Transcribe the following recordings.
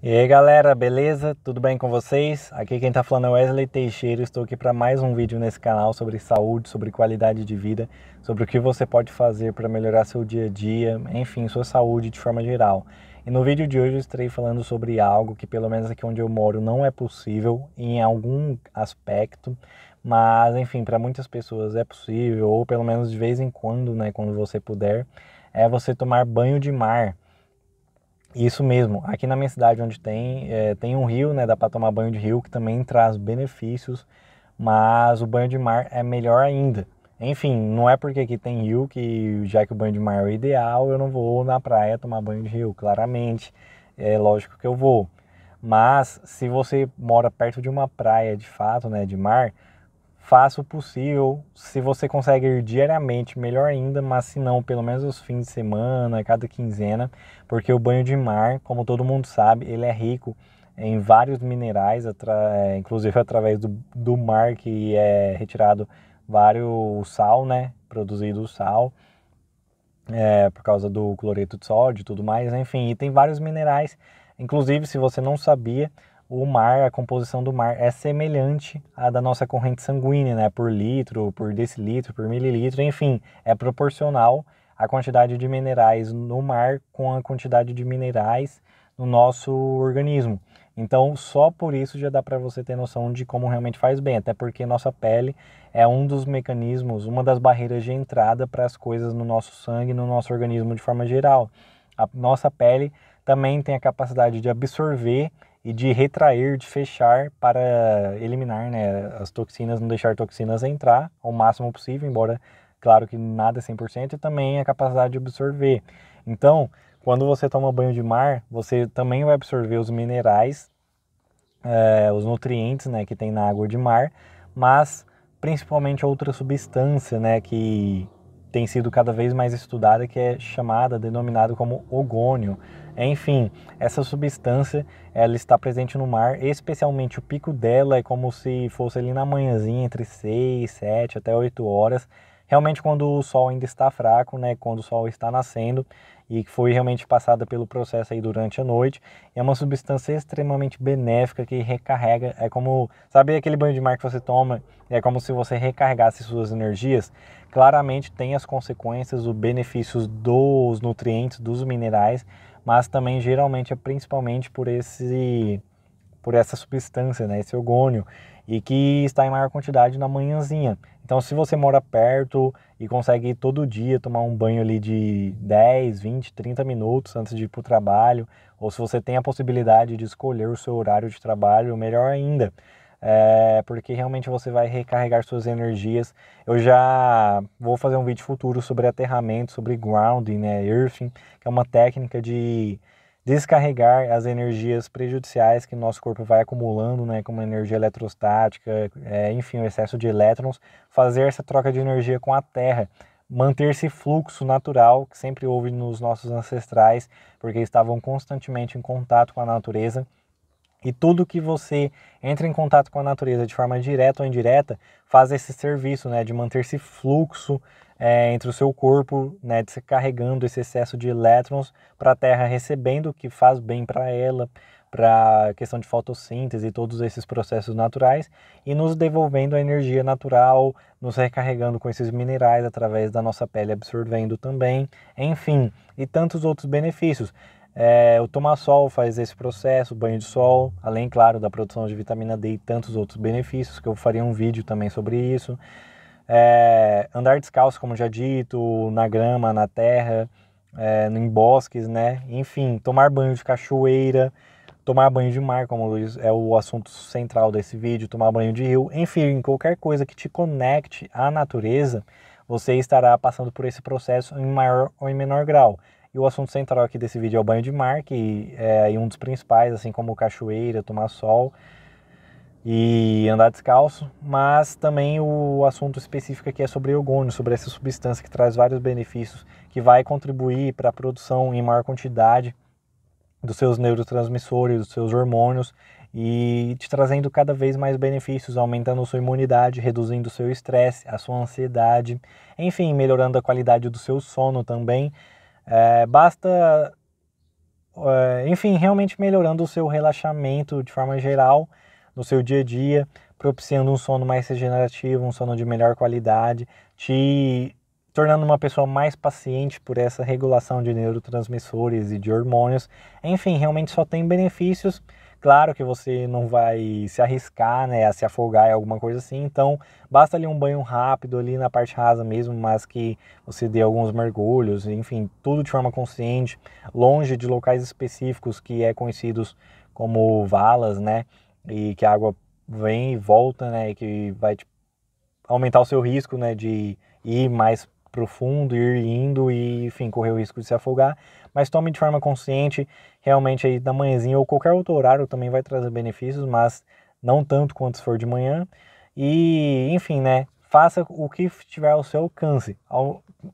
E aí galera, beleza? Tudo bem com vocês? Aqui quem tá falando é Wesley Teixeira, estou aqui para mais um vídeo nesse canal sobre saúde, sobre qualidade de vida, sobre o que você pode fazer para melhorar seu dia a dia, enfim, sua saúde de forma geral. E no vídeo de hoje eu estarei falando sobre algo que pelo menos aqui onde eu moro não é possível em algum aspecto, mas enfim, para muitas pessoas é possível, ou pelo menos de vez em quando, né, quando você puder, é você tomar banho de mar. Isso mesmo. Aqui na minha cidade, onde tem, é, tem um rio, né? Dá para tomar banho de rio, que também traz benefícios, mas o banho de mar é melhor ainda. Enfim, não é porque aqui tem rio que, já que o banho de mar é o ideal, eu não vou na praia tomar banho de rio, claramente. É lógico que eu vou. Mas se você mora perto de uma praia de fato, né, de mar, faça o possível. Se você consegue ir diariamente, melhor ainda, mas se não, pelo menos os fins de semana, cada quinzena, porque o banho de mar, como todo mundo sabe, ele é rico em vários minerais, atra... inclusive através do, do mar que é retirado vários sal, né? Produzido sal. É, por causa do cloreto de sódio e tudo mais, enfim, e tem vários minerais. Inclusive, se você não sabia, o mar, a composição do mar é semelhante à da nossa corrente sanguínea, né? Por litro, por decilitro, por mililitro, enfim, é proporcional a quantidade de minerais no mar com a quantidade de minerais no nosso organismo. Então, só por isso já dá para você ter noção de como realmente faz bem, até porque nossa pele é um dos mecanismos, uma das barreiras de entrada para as coisas no nosso sangue, no nosso organismo de forma geral. A nossa pele também tem a capacidade de absorver e de retrair, de fechar para eliminar né, as toxinas, não deixar toxinas entrar ao máximo possível, embora, claro que nada é 100%, e também a capacidade de absorver. Então, quando você toma banho de mar, você também vai absorver os minerais, eh, os nutrientes né, que tem na água de mar, mas principalmente outra substância né, que tem sido cada vez mais estudada, que é chamada, denominada como ogônio. Enfim, essa substância ela está presente no mar, especialmente o pico dela é como se fosse ali na manhãzinha, entre 6, 7 até 8 horas. Realmente quando o sol ainda está fraco, né, quando o sol está nascendo, e que foi realmente passada pelo processo aí durante a noite. É uma substância extremamente benéfica que recarrega, é como, sabe aquele banho de mar que você toma, é como se você recarregasse suas energias? Claramente tem as consequências, os benefícios dos nutrientes, dos minerais, mas também geralmente é principalmente por esse por essa substância, né, esse orgônio e que está em maior quantidade na manhãzinha. Então, se você mora perto e consegue ir todo dia tomar um banho ali de 10, 20, 30 minutos antes de ir para o trabalho, ou se você tem a possibilidade de escolher o seu horário de trabalho, melhor ainda, é, porque realmente você vai recarregar suas energias. Eu já vou fazer um vídeo futuro sobre aterramento, sobre grounding, né, earthing, que é uma técnica de descarregar as energias prejudiciais que nosso corpo vai acumulando, né, como energia eletrostática, é, enfim, o excesso de elétrons, fazer essa troca de energia com a Terra, manter esse fluxo natural que sempre houve nos nossos ancestrais, porque estavam constantemente em contato com a natureza e tudo que você entra em contato com a natureza de forma direta ou indireta faz esse serviço né, de manter esse fluxo é, entre o seu corpo, né, de se carregando esse excesso de elétrons para a Terra recebendo o que faz bem para ela, para a questão de fotossíntese e todos esses processos naturais e nos devolvendo a energia natural, nos recarregando com esses minerais através da nossa pele absorvendo também, enfim, e tantos outros benefícios. É, o tomar sol faz esse processo, banho de sol, além, claro, da produção de vitamina D e tantos outros benefícios, que eu faria um vídeo também sobre isso. É, andar descalço, como já dito, na grama, na terra, é, em bosques, né? Enfim, tomar banho de cachoeira, tomar banho de mar, como é o assunto central desse vídeo, tomar banho de rio, enfim, qualquer coisa que te conecte à natureza, você estará passando por esse processo em maior ou em menor grau. E o assunto central aqui desse vídeo é o banho de mar, que é um dos principais, assim como cachoeira, tomar sol e andar descalço, mas também o assunto específico aqui é sobre iogônio, sobre essa substância que traz vários benefícios, que vai contribuir para a produção em maior quantidade dos seus neurotransmissores, dos seus hormônios e te trazendo cada vez mais benefícios, aumentando sua imunidade, reduzindo seu estresse, a sua ansiedade, enfim, melhorando a qualidade do seu sono também é, basta, é, enfim, realmente melhorando o seu relaxamento de forma geral no seu dia a dia, propiciando um sono mais regenerativo, um sono de melhor qualidade, te tornando uma pessoa mais paciente por essa regulação de neurotransmissores e de hormônios. Enfim, realmente só tem benefícios Claro que você não vai se arriscar, né, a se afogar em alguma coisa assim, então basta ali um banho rápido ali na parte rasa mesmo, mas que você dê alguns mergulhos, enfim, tudo de forma consciente, longe de locais específicos que é conhecidos como valas, né, e que a água vem e volta, né, e que vai te aumentar o seu risco, né, de ir mais profundo, ir indo e, enfim, correr o risco de se afogar. Mas tome de forma consciente, realmente aí da manhãzinha ou qualquer outro horário também vai trazer benefícios, mas não tanto quanto se for de manhã. E, enfim, né? Faça o que tiver ao seu alcance.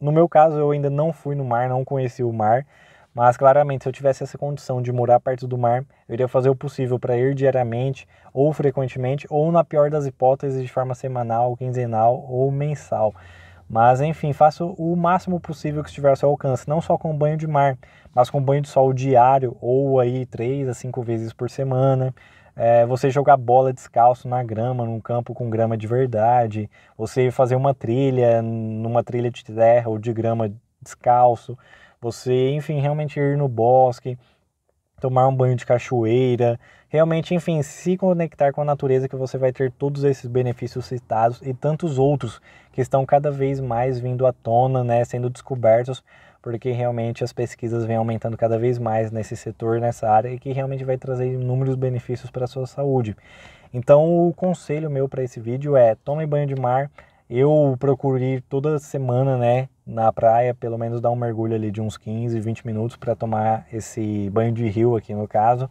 No meu caso, eu ainda não fui no mar, não conheci o mar, mas claramente, se eu tivesse essa condição de morar perto do mar, eu iria fazer o possível para ir diariamente, ou frequentemente, ou na pior das hipóteses, de forma semanal, quinzenal ou mensal. Mas enfim, faça o máximo possível que estiver ao seu alcance, não só com banho de mar, mas com banho de sol diário ou aí três a cinco vezes por semana. É, você jogar bola descalço na grama, num campo com grama de verdade, você fazer uma trilha numa trilha de terra ou de grama descalço, você, enfim, realmente ir no bosque, tomar um banho de cachoeira, realmente, enfim, se conectar com a natureza que você vai ter todos esses benefícios citados e tantos outros que estão cada vez mais vindo à tona, né, sendo descobertos, porque realmente as pesquisas vêm aumentando cada vez mais nesse setor, nessa área e que realmente vai trazer inúmeros benefícios para a sua saúde. Então, o conselho meu para esse vídeo é: tome banho de mar. Eu procuro ir toda semana, né, na praia, pelo menos dar um mergulho ali de uns 15, 20 minutos para tomar esse banho de rio aqui no caso.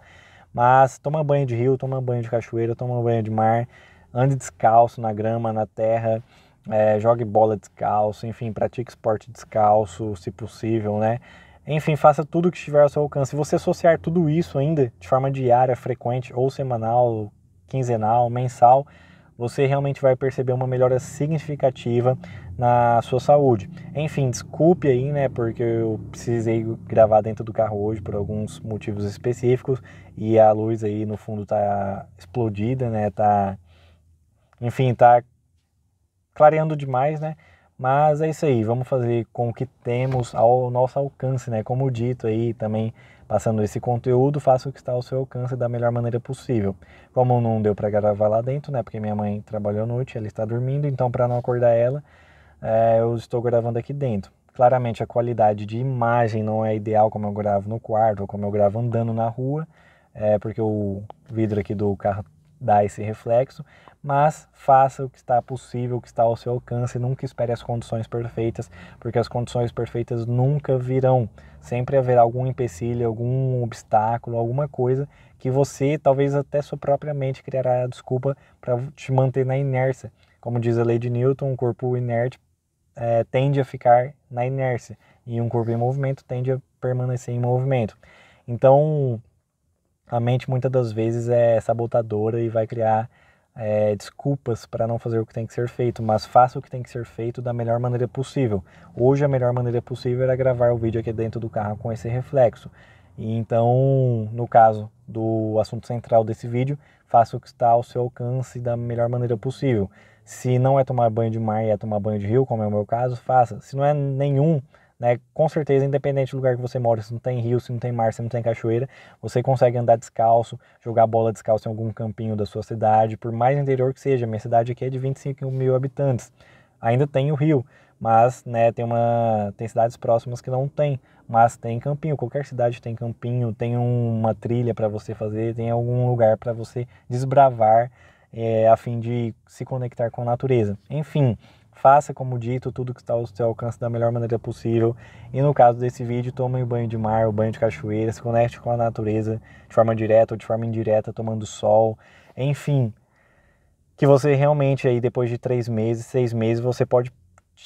Mas toma banho de rio, toma banho de cachoeira, toma banho de mar, ande descalço na grama, na terra, é, jogue bola descalço, enfim, pratique esporte descalço, se possível, né? Enfim, faça tudo o que estiver ao seu alcance. Se você associar tudo isso ainda de forma diária, frequente, ou semanal, quinzenal, mensal, você realmente vai perceber uma melhora significativa na sua saúde. Enfim, desculpe aí, né, porque eu precisei gravar dentro do carro hoje por alguns motivos específicos e a luz aí no fundo tá explodida, né, tá enfim, tá clareando demais, né? Mas é isso aí, vamos fazer com o que temos ao nosso alcance, né? Como dito aí também, passando esse conteúdo, faça o que está ao seu alcance da melhor maneira possível. Como não deu para gravar lá dentro, né? Porque minha mãe trabalhou à noite, ela está dormindo, então para não acordar ela, é, eu estou gravando aqui dentro. Claramente a qualidade de imagem não é ideal como eu gravo no quarto ou como eu gravo andando na rua, é, porque o vidro aqui do carro dá esse reflexo, mas faça o que está possível, o que está ao seu alcance, nunca espere as condições perfeitas, porque as condições perfeitas nunca virão. Sempre haverá algum empecilho, algum obstáculo, alguma coisa que você, talvez até sua própria mente, criará a desculpa para te manter na inércia. Como diz a lei de Newton, o corpo inerte é, tende a ficar na inércia e um corpo em movimento tende a permanecer em movimento. Então, a mente muitas das vezes é sabotadora e vai criar é, desculpas para não fazer o que tem que ser feito, mas faça o que tem que ser feito da melhor maneira possível. Hoje, a melhor maneira possível era gravar o vídeo aqui dentro do carro com esse reflexo. E então, no caso do assunto central desse vídeo, faça o que está ao seu alcance da melhor maneira possível. Se não é tomar banho de mar e é tomar banho de rio, como é o meu caso, faça. Se não é nenhum, né, com certeza, independente do lugar que você mora, se não tem rio, se não tem mar, se não tem cachoeira, você consegue andar descalço, jogar bola descalço em algum campinho da sua cidade, por mais interior que seja. Minha cidade aqui é de 25 mil habitantes. Ainda tem o rio, mas né, tem, uma, tem cidades próximas que não tem, mas tem campinho. Qualquer cidade tem campinho, tem uma trilha para você fazer, tem algum lugar para você desbravar é, a fim de se conectar com a natureza. Enfim, faça como dito tudo que está ao seu alcance da melhor maneira possível. E no caso desse vídeo, tome um banho de mar, um banho de cachoeira, se conecte com a natureza de forma direta ou de forma indireta, tomando sol, enfim. Que você realmente aí depois de três meses, seis meses, você pode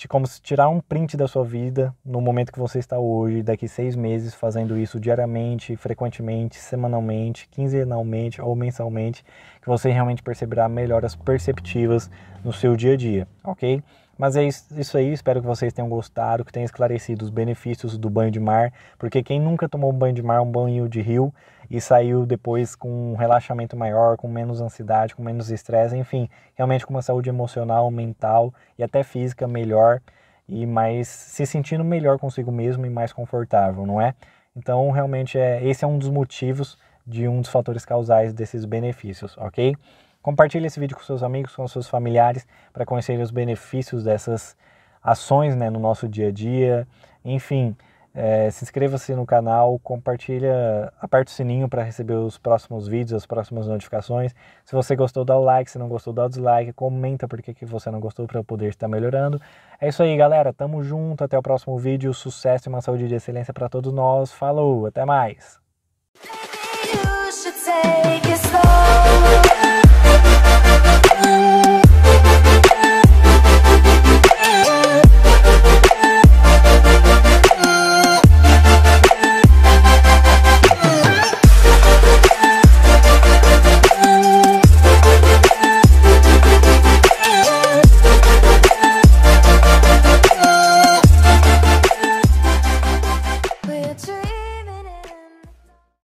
como se tirar um print da sua vida no momento que você está hoje, daqui seis meses, fazendo isso diariamente, frequentemente, semanalmente, quinzenalmente ou mensalmente, que você realmente perceberá melhoras perceptivas no seu dia a dia, ok? Mas é isso aí, espero que vocês tenham gostado, que tenha esclarecido os benefícios do banho de mar, porque quem nunca tomou um banho de mar, um banho de rio, e saiu depois com um relaxamento maior, com menos ansiedade, com menos estresse, enfim, realmente com uma saúde emocional, mental e até física melhor, e mais se sentindo melhor consigo mesmo e mais confortável, não é? Então, realmente, é, esse é um dos motivos de um dos fatores causais desses benefícios, ok? Compartilhe esse vídeo com seus amigos, com seus familiares, para conhecerem os benefícios dessas ações né, no nosso dia a dia. Enfim, é, se inscreva-se no canal, compartilha, aperte o sininho para receber os próximos vídeos, as próximas notificações. Se você gostou, dá o like, se não gostou, dá o dislike, comenta porque que você não gostou para eu poder estar melhorando. É isso aí, galera. Tamo junto, até o próximo vídeo. Sucesso e uma saúde de excelência para todos nós. Falou, até mais.